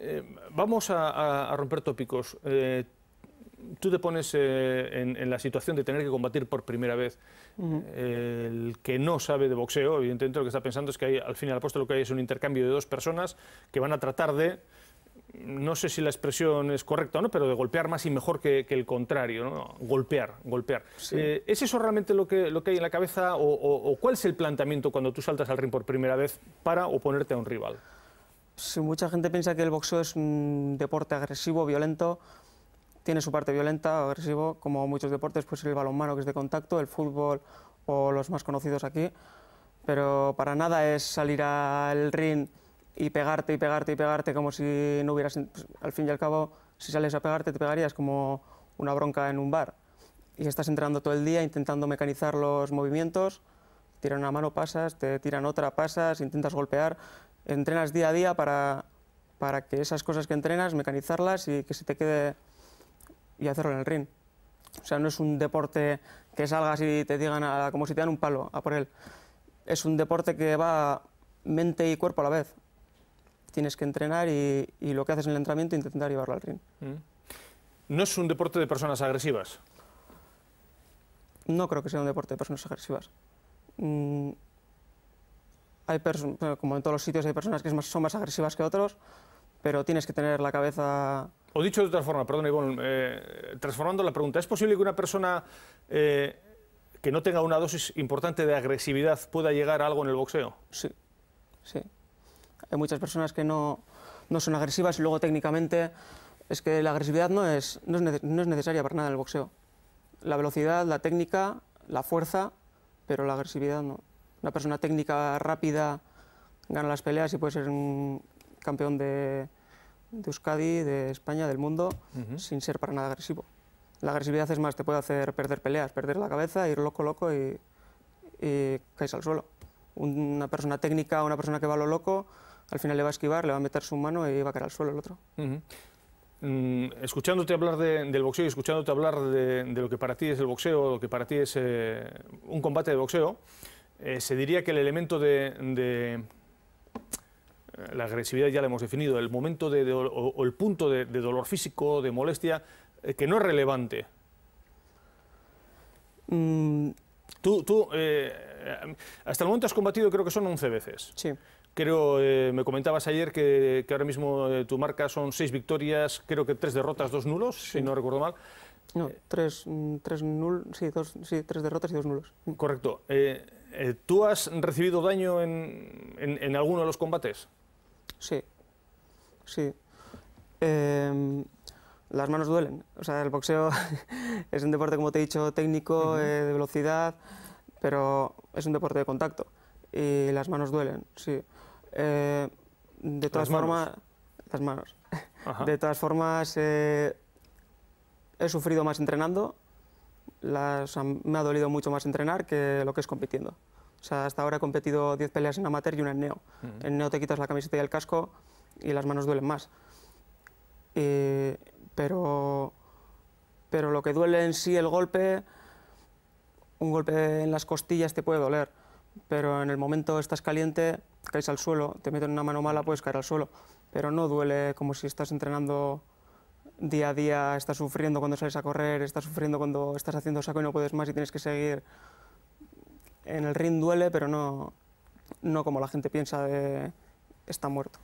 Eh, vamos a, romper tópicos. Eh, tú te pones eh, en, la situación de tener que combatir por primera vez. El que no sabe de boxeo, evidentemente lo que está pensando es que hay, al final y lo que hay es un intercambio de dos personas que van a tratar de, no sé si la expresión es correcta o no, pero de golpear más y mejor que, el contrario, golpear, golpear. ¿Es eso realmente lo que, hay en la cabeza o cuál es el planteamiento cuando tú saltas al ring por primera vez para oponerte a un rival? Pues, si mucha gente piensa que el boxeo es un deporte agresivo, violento. Tiene su parte violenta, o agresivo, como muchos deportes, pues el balonmano que es de contacto, el fútbol o los más conocidos aquí. Pero para nada es salir al ring y pegarte y pegarte y pegarte como si no hubieras... Pues, al fin y al cabo, si sales a pegarte, te pegarías como una bronca en un bar. Y estás entrenando todo el día intentando mecanizar los movimientos tiran una mano, pasas, te tiran otra, pasas, intentas golpear, entrenas día a día para, para que esas cosas que entrenas, mecanizarlas y que se te quede y hacerlo en el ring. O sea, no es un deporte que salgas y te digan como si te dan un palo a por él. Es un deporte que va mente y cuerpo a la vez. Tienes que entrenar y, y lo que haces en el entrenamiento intentar llevarlo al ring. Mm. ¿No es un deporte de personas agresivas? No creo que sea un deporte de personas agresivas. Mm, hay como en todos los sitios hay personas que son más agresivas que otros, pero tienes que tener la cabeza... O dicho de otra forma, perdón, Ivonne, eh, transformando la pregunta, ¿es posible que una persona eh, que no tenga una dosis importante de agresividad pueda llegar a algo en el boxeo? Sí, sí. Hay muchas personas que no, son agresivas y luego técnicamente es que la agresividad no es, no es necesaria para nada en el boxeo. La velocidad, la técnica, la fuerza pero la agresividad no. Una persona técnica rápida gana las peleas y puede ser un campeón de, de Euskadi, de España, del mundo, sin ser para nada agresivo. La agresividad es más, te puede hacer perder peleas, perder la cabeza, ir loco, loco y, caes al suelo. Una persona técnica, una persona que va a lo loco, al final le va a esquivar, le va a meter su mano y va a caer al suelo el otro. Mm, escuchándote hablar del boxeo y escuchándote hablar de, lo que para ti es el boxeo, lo que para ti es eh, un combate de boxeo, eh, se diría que el elemento de, eh, la agresividad ya la hemos definido, el momento de, o, el punto de, dolor físico, de molestia, que no es relevante. Mm. Tú, tú hasta el momento has combatido creo que son 11 veces. Sí. Creo, eh, me comentabas ayer que, ahora mismo eh, tu marca son seis victorias, creo que tres derrotas, dos nulos, si no recuerdo mal. No, eh, tres, mm, tres nulos, sí, dos, sí, tres derrotas y dos nulos. Correcto. ¿Tú has recibido daño en, en, alguno de los combates? Sí, sí. Em, las manos duelen. O sea, el boxeo es un deporte, como te he dicho, técnico, de velocidad, pero es un deporte de contacto. Y las manos duelen, sí. Eh, de todas formas, las manos. De todas formas, he sufrido más entrenando, me ha dolido mucho más entrenar que lo que es compitiendo. O sea, hasta ahora he competido 10 peleas en amateur y una en neo. En neo te quitas la camiseta y el casco y las manos duelen más. Eh, pero, pero lo que duele en sí el golpe, un golpe en las costillas te puede doler pero en el momento estás caliente, caes al suelo, te meten una mano mala, puedes caer al suelo, pero no duele como si estás entrenando día a día, estás sufriendo cuando sales a correr, estás sufriendo cuando estás haciendo saco y no puedes más y tienes que seguir. En el ring duele, pero no, como la gente piensa está muerto.